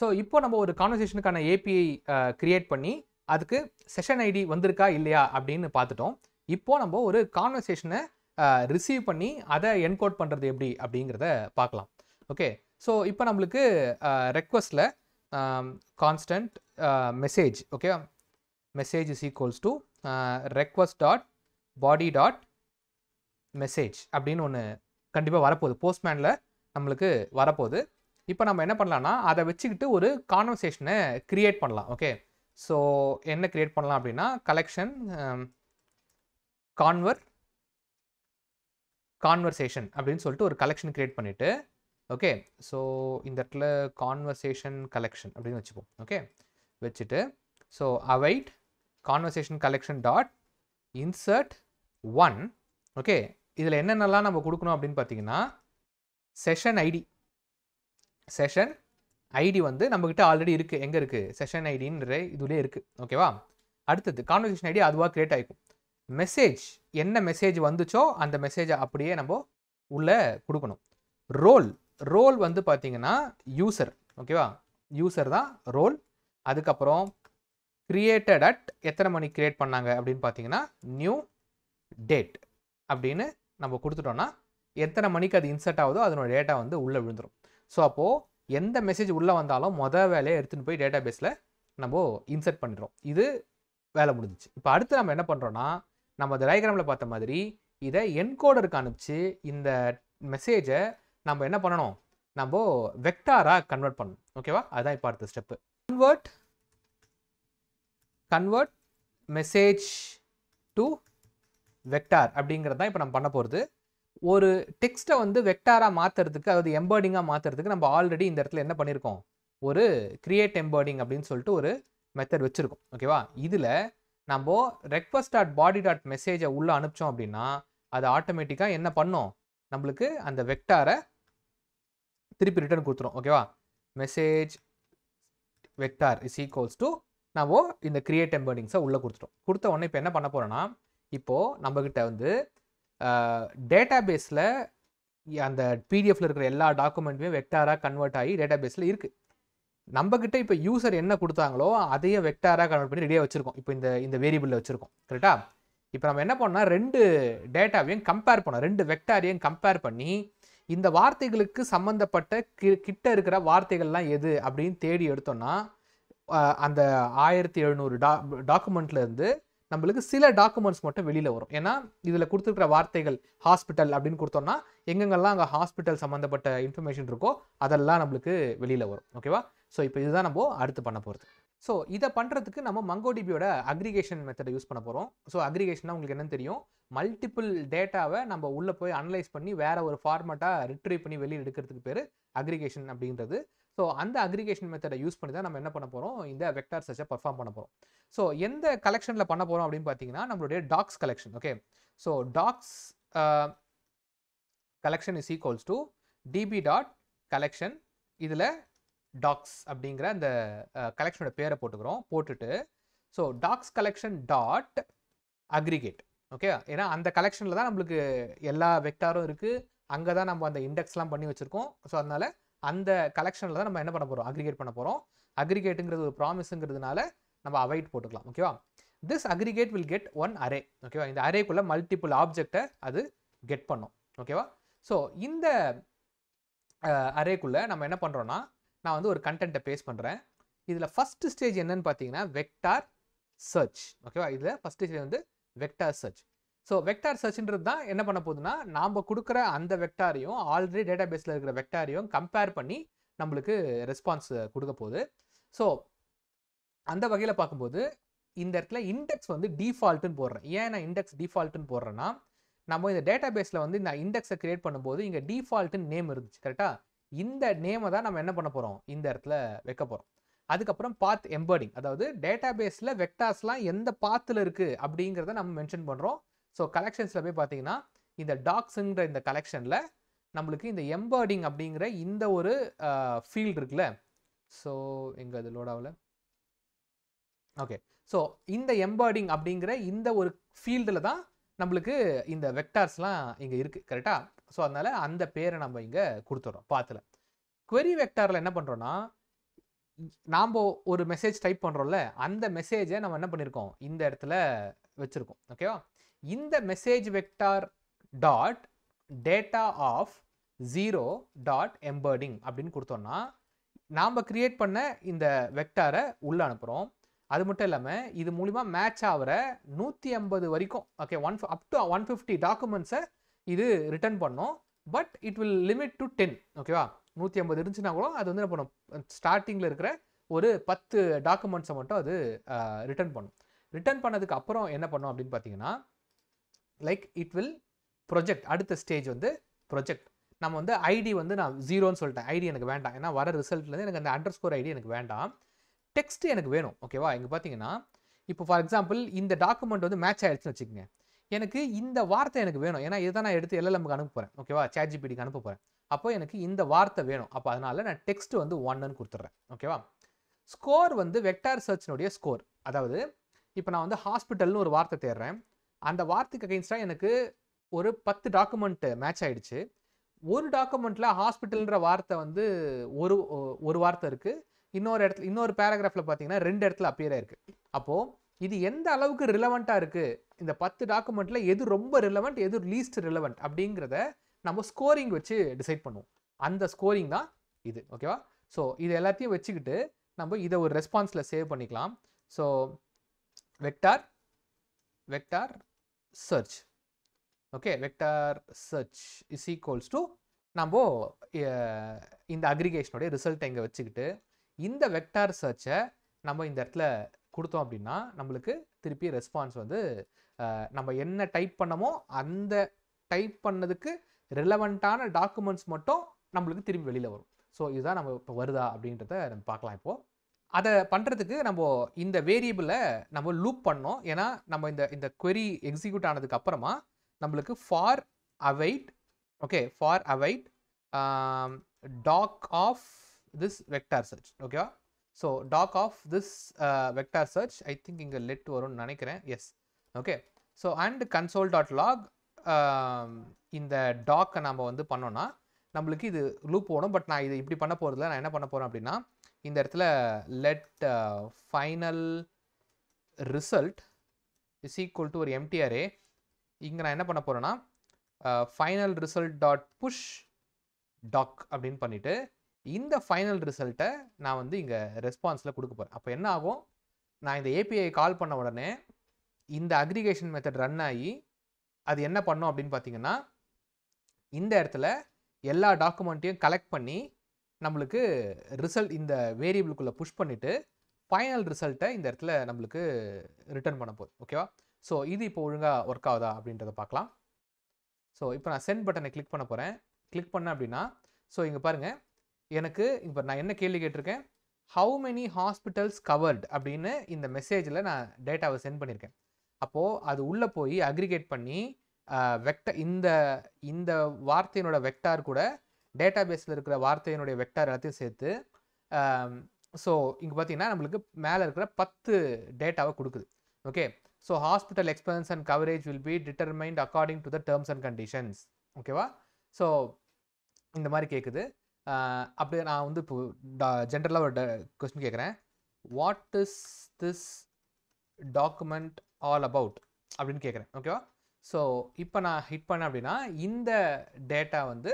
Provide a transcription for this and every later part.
so இப்போ நம்ம ஒரு கான்வர்சேஷனுக்கான ஏபிஐ கிரியேட் பண்ணி அதுக்கு செஷன் ஐடி வந்திருக்கா இல்லையா அப்படின்னு பார்த்துட்டோம் இப்போ நம்ம ஒரு கான்வர்சேஷனை ரிசீவ் பண்ணி அதை என்கோட் பண்ணுறது எப்படி அப்படிங்கிறத பார்க்கலாம் ஓகே ஸோ இப்போ நம்மளுக்கு ரெக்வஸ்டில் constant message okay message is equals to request dot body dot message அப்படின்னு ஒன்று கண்டிப்பாக வரப்போகுது போஸ்ட்மேனில் நம்மளுக்கு வரப்போகுது இப்போ நம்ம என்ன பண்ணலாம்னா அதை வச்சுக்கிட்டு ஒரு கான்வர்சேஷனை க்ரியேட் பண்ணலாம் ஓகே ஸோ என்ன க்ரியேட் பண்ணலாம் அப்படின்னா கலெக்ஷன் கான்வர் கான்வர்சேஷன் அப்படின்னு சொல்லிட்டு ஒரு கலெக்ஷன் க்ரியேட் பண்ணிவிட்டு ஓகே ஸோ இந்த இடத்துல கான்வர்சேஷன் கலெக்ஷன் அப்படின்னு வச்சுப்போம் ஓகே வச்சுட்டு so await conversation collection dot insert one okay இதில் என்னென்னலாம் நம்ம கொடுக்கணும் அப்படின்னு பார்த்தீங்கன்னா செஷன் ஐடி செஷன் ஐடி வந்து நம்மக்கிட்ட ஆல்ரெடி இருக்குது எங்கே இருக்குது செஷன் ஐடின்ற இதுலேயே இருக்குது ஓகேவா அடுத்தது கான்வர்சேஷன் ஐடி அதுவாக க்ரியேட் ஆகிக்கும் மெசேஜ் என்ன மெசேஜ் வந்துச்சோ அந்த மெசேஜை அப்படியே நம்ம உள்ளே கொடுக்கணும் ரோல் ரோல் வந்து பார்த்தீங்கன்னா யூசர் ஓகேவா யூசர் தான் ரோல் அதுக்கப்புறம் கிரியேட்டட் அட் எத்தனை மணி கிரியேட் பண்ணாங்க அப்படின்னு பார்த்தீங்கன்னா நியூ டேட் அப்படின்னு நம்ம கொடுத்துட்டோம்னா எத்தனை மணிக்கு அது இன்சர்ட் ஆகுதோ அதனோட டேட்டா வந்து உள்ளே விழுந்துடும் ஸோ அப்போது எந்த மெசேஜ் உள்ளே வந்தாலும் மொதல் வேலையை எடுத்துகிட்டு போய் டேட்டா பேஸில் நம்ம இன்சர்ட் பண்ணிடுறோம் இது வேலை முடிஞ்சிச்சு இப்போ அடுத்து நம்ம என்ன பண்ணுறோன்னா நம்ம டயக்ராமில் பார்த்த மாதிரி இதை என்கோடருக்கு அனுப்பிச்சு இந்த மெசேஜை நம்ம என்ன பண்ணணும் நம்ம வெக்டாராக கன்வெர்ட் பண்ணணும் ஓகேவா அதுதான் இப்போ அடுத்த step convert convert message to vector அப்படிங்கிறது தான் இப்போ நம்ம பண்ண போகிறது ஒரு டெக்ஸ்ட்டை வந்து வெக்டாராக மாற்றுறதுக்கு அதாவது எம்பர்டிங்காக மாற்றுறதுக்கு நம்ம ஆல்ரெடி இந்த இடத்துல என்ன பண்ணியிருக்கோம் ஒரு கிரியேட் எம்பர்டிங் அப்படின்னு சொல்லிட்டு ஒரு மெத்தட் வச்சுருக்கோம் ஓகேவா இதில் நம்ம ரெக்வஸ்ட் டாட் பாடி டாட் மெசேஜை உள்ளே அனுப்பிச்சோம் அப்படின்னா அது ஆட்டோமேட்டிக்காக என்ன பண்ணோம் நம்மளுக்கு அந்த வெக்டாரை திருப்பி ரிட்டர்ன் கொடுத்துரும் ஓகேவா message vector is equals to நம்ம இந்த கிரியேட் எம்பர்டிங்ஸை உள்ளே கொடுத்துட்டோம் கொடுத்த உடனே இப்போ என்ன பண்ண போகிறோன்னா இப்போது நம்மக்கிட்ட வந்து டேட்டா பேஸில் அந்த பிடிஎஃப்ல இருக்கிற எல்லா டாக்குமெண்ட்டுமே வெக்டாராக கன்வெர்ட் ஆகி டேட்டா பேஸில் இருக்குது நம்மக்கிட்ட இப்போ யூசர் என்ன கொடுத்தாங்களோ அதையே வெக்டாராக கன்வெர்ட் பண்ணி ரெடியாக வச்சுருக்கோம் இப்போ இந்த இந்த வேரியபிளில் வச்சுருக்கோம் கரெக்டா இப்போ நம்ம என்ன பண்ணோம்னா ரெண்டு டேட்டாவையும் கம்பேர் பண்ணோம் ரெண்டு வெக்டாரையும் கம்பேர் பண்ணி இந்த வார்த்தைகளுக்கு சம்மந்தப்பட்ட கி கிட்ட இருக்கிற வார்த்தைகள்லாம் எது அப்படின்னு தேடி எடுத்தோம்னா அந்த ஆயிரத்தி எழுநூறு டா டாக்குமெண்ட்லேருந்து நம்மளுக்கு சில டாக்குமெண்ட்ஸ் மட்டும் வெளியில் வரும் ஏன்னா இதில் கொடுத்துருக்கிற வார்த்தைகள் ஹாஸ்பிட்டல் அப்படின்னு கொடுத்தோம்னா எங்கெங்கெல்லாம் அங்கே ஹாஸ்பிட்டல் சம்மந்தப்பட்ட இன்ஃபர்மேஷன் இருக்கோ அதெல்லாம் நம்மளுக்கு வெளியில் வரும் ஓகேவா ஸோ இப்போ இதுதான் நம்ம அடுத்து பண்ண போகிறது ஸோ இதை பண்ணுறதுக்கு நம்ம மங்கோடிபியோட அக்ரிகேஷன் மெத்தடை யூஸ் பண்ண போகிறோம் ஸோ அக்ரிகேஷனாக உங்களுக்கு என்னென்னு தெரியும் மல்டிபிள் டேட்டாவை நம்ம உள்ளே போய் அனலைஸ் பண்ணி வேறு ஒரு ஃபார்மேட்டாக ரிட்ரீவ் பண்ணி வெளியில் எடுக்கிறதுக்கு பேர் அக்ரிகேஷன் அப்படின்றது ஸோ அந்த அக்ரிகேஷன் மெத்தடை யூஸ் பண்ணி தான் நம்ம என்ன பண்ண போகிறோம் இந்த வெக்டார் சர்ச்சை பர்ஃபார்ம் பண்ண போகிறோம் ஸோ எந்த கலெக்ஷனில் பண்ண போகிறோம் அப்படின்னு பார்த்தீங்கன்னா நம்மளுடைய docs collection okay so docs collection is equals to DB dot collection இதில் டாக்ஸ் அப்படிங்கிற அந்த கலெக்ஷனோட uh, பேரை போட்டுக்கிறோம் போட்டுட்டு so docs collection dot aggregate okay ஏன்னா அந்த கலெக்ஷனில் தான் நம்மளுக்கு எல்லா வெக்டாரும் இருக்குது அங்கே தான் நம்ம அந்த இண்டெக்ஸ்லாம் பண்ணி வச்சுருக்கோம் ஸோ அதனால் அந்த கலெக்ஷனில் தான் நம்ம என்ன பண்ண போகிறோம் அக்ரிகேட் பண்ண போகிறோம் அக்ரிகேட்டுங்கிறது ஒரு ப்ராமிஸுங்கிறதுனால நம்ம அவாய்ட் போட்டுக்கலாம் ஓகேவா this aggregate will get one array ஓகேவா இந்த அரேக்குள்ளே மல்டிபிள் ஆப்ஜெக்டை அது கெட் பண்ணும் ஓகேவா ஸோ இந்த அரேக்குள்ளே நம்ம என்ன பண்ணுறோன்னா நான் வந்து ஒரு கண்டென்ட்டை பேஸ் பண்ணுறேன் இதில் ஃபஸ்ட்டு ஸ்டேஜ் என்னன்னு பார்த்தீங்கன்னா வெக்டார் சர்ச் ஓகேவா இதில் ஃபஸ்ட்டு ஸ்டேஜ் வந்து வெக்டார் சர்ச் ஸோ வெக்டார் சர்ச்ன்றது தான் என்ன பண்ண போகுதுன்னா நாம் கொடுக்குற அந்த வெக்டாரையும் ஆல்ரெடி டேட்டா பேஸில் இருக்கிற வெக்டாரையும் கம்பேர் பண்ணி நம்மளுக்கு ரெஸ்பான்ஸ் கொடுக்க போகுது ஸோ அந்த வகையில் பார்க்கும்போது இந்த இடத்துல இண்டெக்ஸ் வந்து டிஃபால்ட்டுன்னு போடுறேன் ஏன் நான் இண்டெக்ஸ் டிஃபால்ட்டுன்னு போடுறேன்னா நம்ம இந்த டேட்டா பேஸில் வந்து இந்த இண்டெக்ஸை கிரியேட் பண்ணும்போது இங்கே டிஃபால்ட்டுன்னு நேம் இருந்துச்சு கரெக்டாக இந்த நேமை தான் நம்ம என்ன பண்ண போகிறோம் இந்த இடத்துல வைக்க போகிறோம் அதுக்கப்புறம் பாத் எம்பர்டிங் அதாவது டேட்டா பேஸில் வெக்டார்ஸ்லாம் எந்த பாத்தில் இருக்குது அப்படிங்கிறத நம்ம மென்ஷன் பண்ணுறோம் ஸோ கலெக்ஷன்ஸில் போய் பார்த்தீங்கன்னா இந்த டாக்ஸுங்கிற இந்த கலெக்ஷனில் நம்மளுக்கு இந்த எம்பர்டிங் அப்படிங்கிற இந்த ஒரு ஃபீல்டு இருக்குல்ல ஸோ எங்கே அது லோடாவில் ஓகே ஸோ இந்த எம்பர்டிங் அப்படிங்கிற இந்த ஒரு ஃபீல்டில் தான் நம்மளுக்கு இந்த வெக்டார்ஸ்லாம் இங்கே இருக்குது கரெக்டாக ஸோ அதனால் அந்த பேரை நம்ம இங்கே கொடுத்துட்றோம் பார்த்துல குவெரி வெக்டாரில் என்ன பண்ணுறோன்னா நாம் ஒரு மெசேஜ் டைப் பண்ணுறோம்ல அந்த மெசேஜை நம்ம என்ன பண்ணியிருக்கோம் இந்த இடத்துல வச்சுருக்கோம் ஓகேவா இந்த message vector dot data of zero dot embedding அப்படின்னு கொடுத்தோம்னா நாம் கிரியேட் பண்ண இந்த வெக்டாரை உள்ளே அனுப்புகிறோம் அது மட்டும் இல்லாமல் இது மூலிமா மேட்ச் ஆகிற நூற்றி ஐம்பது வரைக்கும் okay one up to one fifty டாக்குமெண்ட்ஸை இது ரிட்டர்ன் பண்ணும் but it will limit to ten ஓகேவா நூற்றி ஐம்பது இருந்துச்சுன்னா கூட அது வந்து என்ன பண்ணும் ஸ்டார்டிங்கில் இருக்கிற ஒரு பத்து டாக்குமெண்ட்ஸை மட்டும் அது ரிட்டர்ன் பண்ணும் ரிட்டர்ன் பண்ணதுக்கு அப்புறம் என்ன பண்ணும் அப்படின்னு பார்த்தீங்கன்னா லைக் இட் வில் ப்ரொஜெக்ட் அடுத்த ஸ்டேஜ் வந்து ப்ரொஜெக்ட் நம்ம வந்து ஐடி வந்து நான் ஜீரோன்னு சொல்லிட்டேன் ஐடி எனக்கு வேண்டாம் ஏன்னா வர ரிசல்ட்லேருந்து எனக்கு அந்த அண்டர் ஸ்கோர் ஐடி எனக்கு வேண்டாம் டெக்ஸ்ட் எனக்கு வேணும் ஓகேவா இங்கே பார்த்தீங்கன்னா இப்போ ஃபார் எக்ஸாம்பிள் இந்த டாக்குமெண்ட் வந்து மேட்ச் ஆகிடுச்சுன்னு வச்சுக்கோங்க எனக்கு இந்த வார்த்தை எனக்கு வேணும் ஏன்னா இதை தான் நான் எடுத்து எல்எல்எம்க்கு அனுப்ப போகிறேன் ஓகேவா சேஜிபிடிக்கு அனுப்ப போகிறேன் அப்போ எனக்கு இந்த வார்த்தை வேணும் அப்போ அதனால் நான் டெக்ஸ்ட் வந்து ஒன்னுன்னு கொடுத்துட்றேன் ஓகேவா ஸ்கோர் வந்து வெக்டார் சர்ச்சினுடைய ஸ்கோர் அதாவது இப்போ நான் வந்து ஹாஸ்பிட்டல்னு ஒரு வார்த்தை தேடுறேன் அந்த வார்த்தைக்கு அகைன்ஸ்டாக எனக்கு ஒரு பத்து டாக்குமெண்ட்டு மேட்ச் ஆகிடுச்சு ஒரு டாக்குமெண்ட்டில் ஹாஸ்பிட்டல்ன்ற வார்த்தை வந்து ஒரு ஒரு வார்த்தை இருக்குது இன்னொரு இடத்துல இன்னொரு பேராகிராஃபில் பார்த்தீங்கன்னா ரெண்டு இடத்துல அப்பியர் ஆயிருக்கு அப்போது இது எந்த அளவுக்கு ரிலவெண்ட்டாக இருக்குது இந்த பத்து டாக்குமெண்ட்டில் எது ரொம்ப ரிலவெண்ட் எது லீஸ்ட் ரிலவெண்ட் அப்படிங்கிறத நம்ம ஸ்கோரிங் வச்சு டிசைட் பண்ணுவோம் அந்த ஸ்கோரிங் தான் இது ஓகேவா ஸோ இது எல்லாத்தையும் வச்சுக்கிட்டு நம்ம இதை ஒரு ரெஸ்பான்ஸில் சேவ் பண்ணிக்கலாம் so vector vector search okay vector search is equals to நம்ம eh, இந்த அக்ரிகேஷனுடைய ரிசல்ட் எங்கே வச்சுக்கிட்டு இந்த வெக்டார் சர்ச்சை நம்ம இந்த இடத்துல கொடுத்தோம் அப்படின்னா நம்மளுக்கு திருப்பி ரெஸ்பான்ஸ் வந்து நம்ம என்ன டைப் பண்ணமோ அந்த டைப் பண்ணதுக்கு ரிலவெண்ட்டான டாக்குமெண்ட்ஸ் மட்டும் நம்மளுக்கு திரும்பி வெளியில் வரும் ஸோ இதுதான் நம்ம இப்போ வருதா அப்படின்றத நம்ம பார்க்கலாம் இப்போது அதை பண்ணுறதுக்கு நம்ம இந்த வேரியபிளை நம்ம லூப் பண்ணோம் ஏன்னா நம்ம இந்த இந்த கொரி எக்ஸிக்யூட் ஆனதுக்கு அப்புறமா நம்மளுக்கு for await okay for await doc of this vector search ஓகேவா so doc of this vector search I think இங்கே லெட் வரும்னு நினைக்கிறேன் yes okay so and console dot log இந்த டாக்கை நம்ம வந்து பண்ணோன்னா நம்மளுக்கு இது லூப் போகணும் பட் நான் இது இப்படி பண்ண போகிறதுல நான் என்ன பண்ண போகிறேன் அப்படின்னா இந்த இடத்துல let final result is equal to ஒரு எம்டிஆர்ஏ இங்கே நான் என்ன பண்ண போகிறேன்னா final result dot push doc அப்படின்னு பண்ணிவிட்டு இந்த ஃபைனல் ரிசல்ட்டை நான் வந்து இங்கே ரெஸ்பான்ஸில் கொடுக்க போகிறேன் அப்போ என்ன ஆகும் நான் இந்த ஏபிஐ கால் பண்ண உடனே இந்த அக்ரிகேஷன் மெத்தட் ரன் ஆகி அது என்ன பண்ணும் அப்படின்னு பார்த்தீங்கன்னா இந்த இடத்துல எல்லா டாக்குமெண்ட்டையும் கலெக்ட் பண்ணி நம்மளுக்கு ரிசல்ட் இந்த வேரியபிளுக்குள்ளே புஷ் பண்ணிவிட்டு ஃபைனல் ரிசல்ட்டை இந்த இடத்துல நம்மளுக்கு ரிட்டர்ன் பண்ண போகுது ஓகேவா ஸோ இது இப்போ ஒழுங்காக ஒர்க் ஆகுதா அப்படின்றத பார்க்கலாம் ஸோ இப்போ நான் சென்ட் பட்டனை கிளிக் பண்ண போகிறேன் கிளிக் பண்ணேன் அப்படின்னா ஸோ இங்கே பாருங்கள் எனக்கு இப்போ நான் என்ன கேள்வி கேட்டிருக்கேன் ஹவு மெனி ஹாஸ்பிட்டல்ஸ் கவர்டு அப்படின்னு இந்த மெசேஜில் நான் டேட்டாவை சென்ட் பண்ணியிருக்கேன் அப்போது அது உள்ளே போய் அக்ரிகேட் பண்ணி வெக்ட இந்த இந்த வார்த்தையினோட வெக்டார் கூட டேட்டா பேஸில் இருக்கிற வார்த்தையினுடைய வெக்டார் எல்லாத்தையும் சேர்த்து ஸோ இங்கே பார்த்தீங்கன்னா நம்மளுக்கு மேலே இருக்கிற பத்து டேட்டாவை கொடுக்குது okay so hospital expense and coverage will be determined according to the terms and conditions ஓகேவா ஸோ இந்த மாதிரி கேட்குது அப்படியே நான் வந்து இப்போ ஜென்ரலாக ஒரு கொஸ்டின் கேட்குறேன் what is this document all about அப்படின்னு கேட்குறேன் ஓகேவா ஸோ இப்போ நான் ஹிட் பண்ணேன் அப்படின்னா இந்த டேட்டா வந்து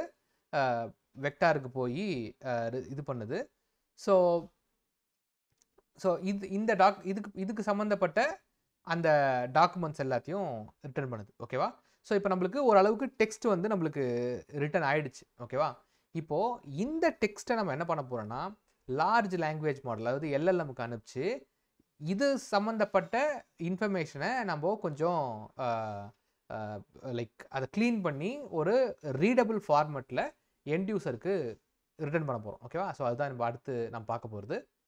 வெக்டாருக்கு போய் இது பண்ணுது ஸோ ஸோ இது இந்த டாக் இதுக்கு இதுக்கு சம்மந்தப்பட்ட அந்த டாக்குமெண்ட்ஸ் எல்லாத்தையும் ரிட்டர்ன் பண்ணுது ஓகேவா ஸோ இப்போ நம்மளுக்கு ஓரளவுக்கு டெக்ஸ்ட் வந்து நம்மளுக்கு ரிட்டர்ன் ஆயிடுச்சு ஓகேவா இப்போது இந்த டெக்ஸ்ட்டை நம்ம என்ன பண்ண போகிறோன்னா லார்ஜ் லாங்குவேஜ் மாடல் அதாவது எல்எல்எம்க்கு அனுப்பிச்சு இது சம்மந்தப்பட்ட இன்ஃபர்மேஷனை நம்ம கொஞ்சம் லைக் அதை க்ளீன் பண்ணி ஒரு ரீடபிள் ஃபார்மெட்டில் எண்ட் யூசருக்கு ரிட்டர்ன் பண்ண போகிறோம் ஓகேவா ஸோ அதுதான் நம்ம அடுத்து நம்ம பார்க்க போகிறது